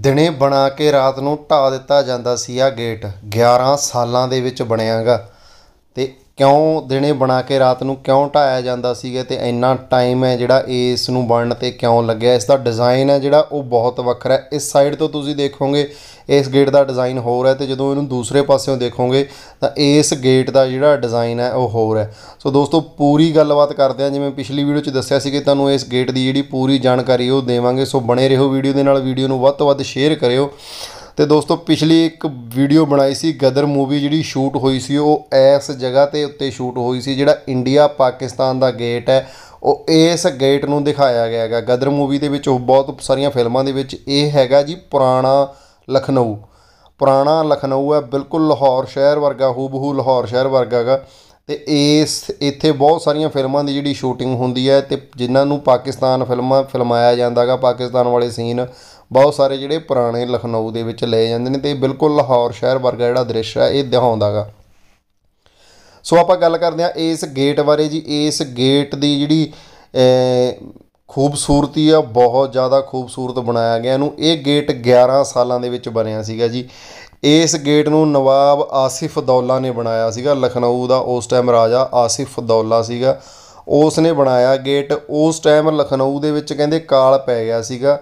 ਦਿਨੇ ਬਣਾ ਕੇ ਰਾਤ ਨੂੰ ਢਾ ਦਿੱਤਾ ਜਾਂਦਾ ਸੀ ਆ ਗੇਟ 11 ਸਾਲਾਂ ਦੇ ਵਿੱਚ ਬਣਿਆਗਾ ਤੇ ਕਿਉਂ ਦਿਨੇ ਬਣਾ ਕੇ ਰਾਤ ਨੂੰ ਕਿਉਂ ਟਾਇਆ ਜਾਂਦਾ ਸੀਗਾ ਤੇ ਇੰਨਾ ਟਾਈਮ ਹੈ ਜਿਹੜਾ ਇਸ ਨੂੰ ਬਣਨ ਤੇ ਕਿਉਂ ਲੱਗਿਆ ਇਸ ਦਾ ਡਿਜ਼ਾਈਨ ਹੈ ਜਿਹੜਾ ਉਹ ਬਹੁਤ ਵੱਖਰਾ ਹੈ ਇਸ ਸਾਈਡ ਤੋਂ ਤੁਸੀਂ ਦੇਖੋਗੇ ਇਸ ਗੇਟ ਦਾ ਡਿਜ਼ਾਈਨ ਹੋਰ ਹੈ ਤੇ ਜਦੋਂ ਇਹਨੂੰ ਦੂਸਰੇ ਪਾਸਿਓਂ ਦੇਖੋਗੇ ਤਾਂ ਇਸ ਗੇਟ ਦਾ ਜਿਹੜਾ ਡਿਜ਼ਾਈਨ ਹੈ ਉਹ ਹੋਰ ਹੈ ਸੋ ਦੋਸਤੋ ਪੂਰੀ ਗੱਲਬਾਤ ਕਰਦੇ ਆ ਜਿਵੇਂ ਪਿਛਲੀ ਵੀਡੀਓ 'ਚ ਦੱਸਿਆ ਸੀ ਕਿ ਤੁਹਾਨੂੰ ਇਸ ਗੇਟ ਦੀ ਜਿਹੜੀ ਪੂਰੀ ਜਾਣਕਾਰੀ ਉਹ ਦੇਵਾਂਗੇ ਸੋ ਬਣੇ ਰਹੋ ਵੀਡੀਓ ਦੇ ਨਾਲ ਵੀਡੀਓ ਨੂੰ ਵੱਧ ਤੋਂ ਵੱਧ ਸ਼ੇਅਰ ਕਰਿਓ ਤੇ ਦੋਸਤੋ ਪਿਛਲੀ ਇੱਕ ਵੀਡੀਓ ਬਣਾਈ ਸੀ ਗਦਰ ਮੂਵੀ ਜਿਹੜੀ ਸ਼ੂਟ ਹੋਈ ਸੀ ਉਹ ਇਸ ਜਗ੍ਹਾ ਤੇ ਉੱਤੇ ਸ਼ੂਟ ਹੋਈ ਸੀ ਜਿਹੜਾ ਇੰਡੀਆ ਪਾਕਿਸਤਾਨ ਦਾ ਗੇਟ ਹੈ ਉਹ ਇਸ ਗੇਟ ਨੂੰ ਦਿਖਾਇਆ ਗਿਆ ਹੈਗਾ ਗਦਰ ਮੂਵੀ ਦੇ ਵਿੱਚ ਉਹ ਬਹੁਤ ਸਾਰੀਆਂ ਫਿਲਮਾਂ ਦੇ ਵਿੱਚ ਇਹ ਹੈਗਾ ਜੀ ਪੁਰਾਣਾ ਲਖਨਊ ਪੁਰਾਣਾ ਲਖਨਊ ਹੈ ਬਿਲਕੁਲ ਲਾਹੌਰ ਸ਼ਹਿਰ ਵਰਗਾ ਹੂਬਹੂ ਲਾਹੌਰ ਸ਼ਹਿਰ ਵਰਗਾ ਹੈਗਾ ਤੇ ਇਸ ਇੱਥੇ ਬਹੁਤ ਸਾਰੀਆਂ ਫਿਲਮਾਂ ਦੀ ਜਿਹੜੀ ਸ਼ੂਟਿੰਗ ਹੁੰਦੀ ਹੈ ਤੇ ਜਿਨ੍ਹਾਂ ਨੂੰ ਪਾਕਿਸਤਾਨ ਫਿਲਮਾਂ ਫਿਲਮਾਇਆ ਜਾਂਦਾਗਾ ਪਾਕਿਸਤਾਨ ਵਾਲੇ ਸੀਨ ਬਹੁਤ ਸਾਰੇ ਜਿਹੜੇ ਪੁਰਾਣੇ ਲਖਨਊ ਦੇ ਵਿੱਚ ਲਏ ਜਾਂਦੇ ਨੇ ਤੇ ਬਿਲਕੁਲ ਲਾਹੌਰ ਸ਼ਹਿਰ ਵਰਗਾ ਜਿਹੜਾ ਦ੍ਰਿਸ਼ ਹੈ ਇਹ ਦਿਖਾਉਂਦਾਗਾ ਸੋ ਆਪਾਂ ਗੱਲ ਕਰਦੇ ਹਾਂ ਇਸ ਗੇਟ ਬਾਰੇ ਜੀ ਇਸ ਗੇਟ ਦੀ ਜਿਹੜੀ ਖੂਬਸੂਰਤੀ ਆ ਬਹੁਤ ਜ਼ਿਆਦਾ ਖੂਬਸੂਰਤ ਬਣਾਇਆ ਗਿਆ ਇਹਨੂੰ ਇਹ ਗੇਟ 11 ਸਾਲਾਂ ਦੇ ਵਿੱਚ ਬਣਿਆ ਸੀਗਾ ਜੀ ਇਸ ਗੇਟ ਨੂੰ ਨਵਾਬ ਆਸਿਫ ਦੌਲਾ ਨੇ ਬਣਾਇਆ ਸੀਗਾ ਲਖਨਊ ਦਾ ਉਸ ਟਾਈਮ ਰਾਜਾ ਆਸਿਫ ਦੌਲਾ ਸੀਗਾ ਉਸ ਨੇ ਬਣਾਇਆ ਗੇਟ ਉਸ ਟਾਈਮ ਲਖਨਊ ਦੇ ਵਿੱਚ ਕਹਿੰਦੇ ਕਾਲ ਪੈ ਗਿਆ ਸੀਗਾ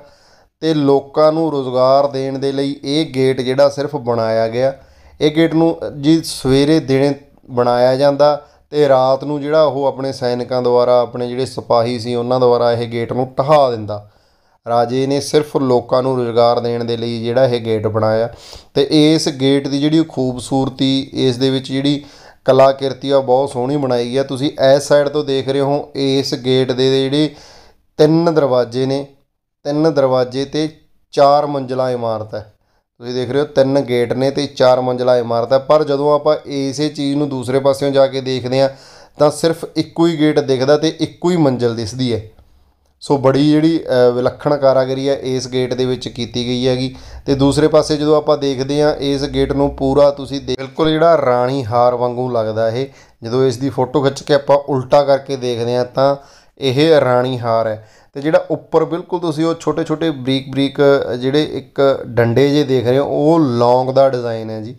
ਤੇ ਲੋਕਾਂ ਨੂੰ ਰੋਜ਼ਗਾਰ ਦੇਣ ਦੇ ਲਈ ਇਹ ਗੇਟ ਜਿਹੜਾ ਸਿਰਫ ਬਣਾਇਆ ਗਿਆ ਇਹ ਗੇਟ ਨੂੰ ਜੀ ਸਵੇਰੇ ਦਿਨੇ ਬਣਾਇਆ ਜਾਂਦਾ ਤੇ ਰਾਤ ਨੂੰ ਜਿਹੜਾ ਉਹ ਆਪਣੇ ਸੈਨਿਕਾਂ ਦੁਆਰਾ ਆਪਣੇ ਜਿਹੜੇ ਸਿਪਾਹੀ ਸੀ ਉਹਨਾਂ ਦੁਆਰਾ ਇਹ ਗੇਟ ਨੂੰ ਢਹਾ ਦਿੰਦਾ ਰਾਜੇ ਨੇ ਸਿਰਫ ਲੋਕਾਂ ਨੂੰ ਰੋਜ਼ਗਾਰ ਦੇਣ ਦੇ ਲਈ ਜਿਹੜਾ ਇਹ ਗੇਟ ਬਣਾਇਆ ਤੇ ਇਸ ਗੇਟ ਦੀ ਜਿਹੜੀ ਖੂਬਸੂਰਤੀ ਇਸ ਦੇ ਵਿੱਚ ਜਿਹੜੀ ਕਲਾਕਿਰਤੀ ਆ ਬਹੁਤ ਸੋਹਣੀ ਬਣਾਈ ਗਈ ਆ ਤੁਸੀਂ ਇਸ ਸਾਈਡ ਤੋਂ ਦੇਖ ਰਹੇ ਹੋ ਇਸ ਗੇਟ ਦੇ ਜਿਹੜੇ ਤਿੰਨ ਦਰਵਾਜ਼ੇ ਨੇ ਤਿੰਨ ਦਰਵਾਜ਼ੇ ਤੇ ਚਾਰ ਮੰਜ਼ਲਾ ਇਮਾਰਤ ਹੈ ਤੁਸੀਂ ਦੇਖ ਰਹੇ ਹੋ ਤਿੰਨ ਗੇਟ ਨੇ ਤੇ ਚਾਰ ਮੰਜ਼ਲਾ ਇਮਾਰਤ ਹੈ ਪਰ ਜਦੋਂ ਆਪਾਂ ਇਸੇ ਚੀਜ਼ ਨੂੰ ਦੂਸਰੇ ਪਾਸਿਓਂ ਜਾ ਕੇ ਦੇਖਦੇ ਆ ਤਾਂ ਸਿਰਫ ਇੱਕੋ ਹੀ ਗੇਟ ਦਿਖਦਾ ਤੇ ਇੱਕੋ ਹੀ ਮੰਜ਼ਲ ਦਿਸਦੀ ਹੈ ਸੋ ਬੜੀ ਜਿਹੜੀ ਵਿਲੱਖਣ ਕਾਰਾਗਰੀ ਹੈ ਇਸ ਗੇਟ ਦੇ ਵਿੱਚ ਕੀਤੀ ਗਈ ਹੈਗੀ ਤੇ ਦੂਸਰੇ ਪਾਸੇ ਜਦੋਂ ਆਪਾਂ ਦੇਖਦੇ ਆ ਇਸ ਗੇਟ ਨੂੰ ਪੂਰਾ ਤੁਸੀਂ ਬਿਲਕੁਲ ਜਿਹੜਾ ਰਾਣੀ ਹਾਰ ਵਾਂਗੂ ਲੱਗਦਾ ਇਹ ਜਦੋਂ ਇਸ ਦੀ ਫੋਟੋ ਖਿੱਚ ਕੇ ਆਪਾਂ ਉਲਟਾ ਕਰਕੇ ਦੇਖਦੇ ਆ ਤਾਂ ਇਹ ਰਾਣੀ ਹਾਰ ਹੈ ਤੇ ਜਿਹੜਾ ਉੱਪਰ ਬਿਲਕੁਲ ਤੁਸੀਂ ਉਹ ਛੋਟੇ ਛੋਟੇ ਬਰੀਕ ਬਰੀਕ ਜਿਹੜੇ ਇੱਕ ਡੰਡੇ ਜੇ ਦੇਖ ਰਹੇ ਹੋ ਉਹ ਲੌਂਗ ਦਾ ਡਿਜ਼ਾਈਨ ਹੈ ਜੀ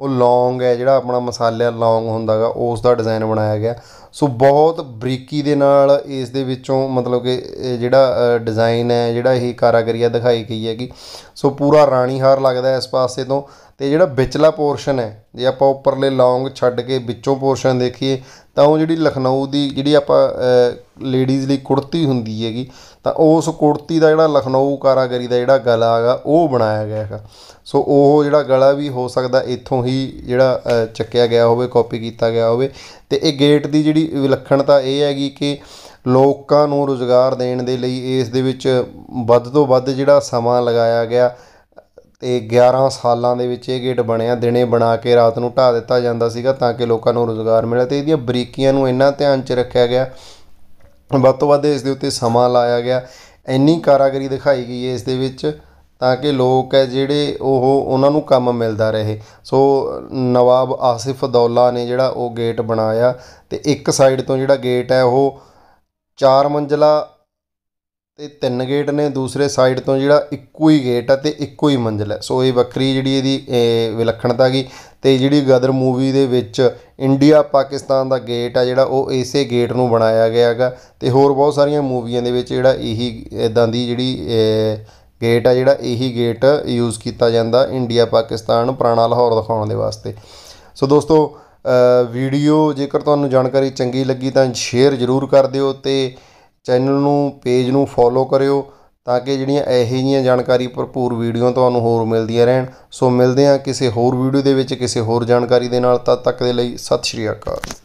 ਉਹ ਲੌਂਗ ਹੈ ਜਿਹੜਾ ਆਪਣਾ ਮਸਾਲਾ ਲੌਂਗ ਹੁੰਦਾਗਾ ਉਸ ਦਾ ਡਿਜ਼ਾਈਨ ਬਣਾਇਆ ਗਿਆ ਸੋ ਬਹੁਤ ਬਰੀਕੀ ਦੇ ਨਾਲ ਇਸ ਦੇ ਵਿੱਚੋਂ ਮਤਲਬ ਕਿ ਜਿਹੜਾ ਡਿਜ਼ਾਈਨ ਹੈ ਜਿਹੜਾ ਇਹ ਕਾਰਾਗਰੀਆ ਦਿਖਾਈ ਗਈ ਹੈਗੀ ਸੋ ਪੂਰਾ ਰਾਣੀ ਹਾਰ ਲੱਗਦਾ ਇਸ ਪਾਸੇ ਤੋਂ ਤੇ ਜਿਹੜਾ ਵਿਚਲਾ ਪੋਰਸ਼ਨ ਹੈ ਜੇ ਆਪਾਂ ਉੱਪਰਲੇ ਲੌਂਗ ਛੱਡ ਕੇ ਵਿੱਚੋਂ ਪੋਰਸ਼ਨ ਦੇਖੀਏ ਤਾਂ ਉਹ ਜਿਹੜੀ ਲਖਨਊ ਦੀ ਜਿਹੜੀ ਆਪਾਂ ਲੇਡੀਜ਼ ਲਈ ਕੁੜਤੀ ਹੁੰਦੀ ਹੈਗੀ ਤਾਂ ਉਸ ਕੁੜਤੀ ਦਾ ਜਿਹੜਾ ਲਖਨਊ ਕਾਰਾਗਰੀ ਦਾ ਜਿਹੜਾ ਗਲਾ ਹੈਗਾ ਉਹ ਬਣਾਇਆ ਗਿਆ ਹੈਗਾ ਸੋ ਉਹ ਜਿਹੜਾ ਗਲਾ ਵੀ ਹੋ ਸਕਦਾ ਇੱਥੋਂ ਹੀ ਜਿਹੜਾ ਚੱਕਿਆ ਗਿਆ ਹੋਵੇ ਕਾਪੀ ਕੀਤਾ ਗਿਆ ਹੋਵੇ ਤੇ ਇਹ ਗੇਟ ਦੀ ਜਿਹੜੀ ਵਿਲੱਖਣਤਾ ਇਹ ਹੈਗੀ ਕਿ ਲੋਕਾਂ ਨੂੰ ਰੋਜ਼ਗਾਰ ਦੇਣ ਦੇ ਲਈ ਇਸ ਦੇ ਵਿੱਚ ਵੱਧ ਤੋਂ ਵੱਧ ਜਿਹੜਾ ਸਮਾਂ ਲਗਾਇਆ ਗਿਆ ਤੇ 11 ਸਾਲਾਂ ਦੇ ਵਿੱਚ ਇਹ ਗੇਟ ਬਣਿਆ ਦਿਨੇ ਬਣਾ ਕੇ ਰਾਤ ਨੂੰ ਢਾ ਦਿੱਤਾ ਜਾਂਦਾ ਸੀਗਾ ਤਾਂ ਕਿ ਲੋਕਾਂ ਨੂੰ ਰੋਜ਼ਗਾਰ ਮਿਲੇ ਤੇ ਇਹਦੀਆਂ ਬਰੀਕੀਆਂ ਨੂੰ ਇੰਨਾ ਧਿਆਨ 'ਚ ਰੱਖਿਆ ਗਿਆ ਵੱਧ ਤੋਂ ਵੱਧ ਇਸ ਦੇ ਉੱਤੇ ਸਮਾਂ ਲਾਇਆ ਗਿਆ ਇੰਨੀ ਕਾਰਾਗਰੀ ਦਿਖਾਈ ਗਈ ਹੈ ਇਸ ਦੇ ਵਿੱਚ ਤਾਂ ਕਿ ਲੋਕ ਹੈ ਜਿਹੜੇ ਉਹ ਉਹਨਾਂ ਨੂੰ ਕੰਮ ਮਿਲਦਾ ਰਹੇ ਸੋ ਨਵਾਬ ਆਸਿਫ ਦੌਲਾ ਨੇ ਜਿਹੜਾ ਉਹ ਗੇਟ ਬਣਾਇਆ ਤੇ ਇੱਕ ਸਾਈਡ ਤੋਂ ਜਿਹੜਾ ਗੇਟ ਹੈ ਉਹ ਚਾਰ ਮੰਜ਼ਲਾ ਤੇ ਤਿੰਨ ਗੇਟ ਨੇ ਦੂਸਰੇ ਸਾਈਡ ਤੋਂ ਜਿਹੜਾ ਇੱਕੋ ਹੀ ਗੇਟ ਆ ਤੇ ਇੱਕੋ ਹੀ ਮੰਜ਼ਲ ਹੈ ਸੋ ਇਹ ਵੱਖਰੀ ਜਿਹੜੀ ਇਹਦੀ ਵਿਲੱਖਣਤਾ ਗਈ ਤੇ ਜਿਹੜੀ ਗਦਰ ਮੂਵੀ ਦੇ ਵਿੱਚ ਇੰਡੀਆ ਪਾਕਿਸਤਾਨ ਦਾ ਗੇਟ ਆ ਜਿਹੜਾ ਉਹ ਇਸੇ ਗੇਟ ਨੂੰ ਬਣਾਇਆ ਗਿਆ ਹੈਗਾ ਤੇ ਹੋਰ ਬਹੁਤ ਸਾਰੀਆਂ ਮੂਵੀਆਂ ਦੇ ਵਿੱਚ ਜਿਹੜਾ ਇਹੀ ਇਦਾਂ ਦੀ ਜਿਹੜੀ ਗੇਟ ਆ ਜਿਹੜਾ ਇਹੀ ਗੇਟ ਯੂਜ਼ ਕੀਤਾ ਜਾਂਦਾ ਇੰਡੀਆ ਪਾਕਿਸਤਾਨ ਪੁਰਾਣਾ ਲਾਹੌਰ ਦਿਖਾਉਣ ਦੇ ਵਾਸਤੇ ਸੋ ਦੋਸਤੋ ਵੀਡੀਓ ਜੇਕਰ ਤੁਹਾਨੂੰ ਜਾਣਕਾਰੀ ਚੰਗੀ ਲੱਗੀ ਤਾਂ ਸ਼ੇਅਰ ਜ਼ਰੂਰ ਕਰ ਦਿਓ ਤੇ ਚੈਨਲ ਨੂੰ ਪੇਜ ਨੂੰ ਫੋਲੋ ਕਰਿਓ ਤਾਂ ਕਿ ਜਿਹੜੀਆਂ ਇਹੋ ਜਿਹੀਆਂ ਜਾਣਕਾਰੀ ਭਰਪੂਰ ਵੀਡੀਓ ਤੁਹਾਨੂੰ ਹੋਰ ਮਿਲਦੀਆਂ ਰਹਿਣ ਸੋ ਮਿਲਦੇ ਹਾਂ ਕਿਸੇ ਹੋਰ ਵੀਡੀਓ ਦੇ ਵਿੱਚ ਕਿਸੇ ਹੋਰ ਜਾਣਕਾਰੀ ਦੇ ਨਾਲ ਤਦ ਤੱਕ ਦੇ ਲਈ ਸਤਿ ਸ਼੍ਰੀ ਅਕਾਲ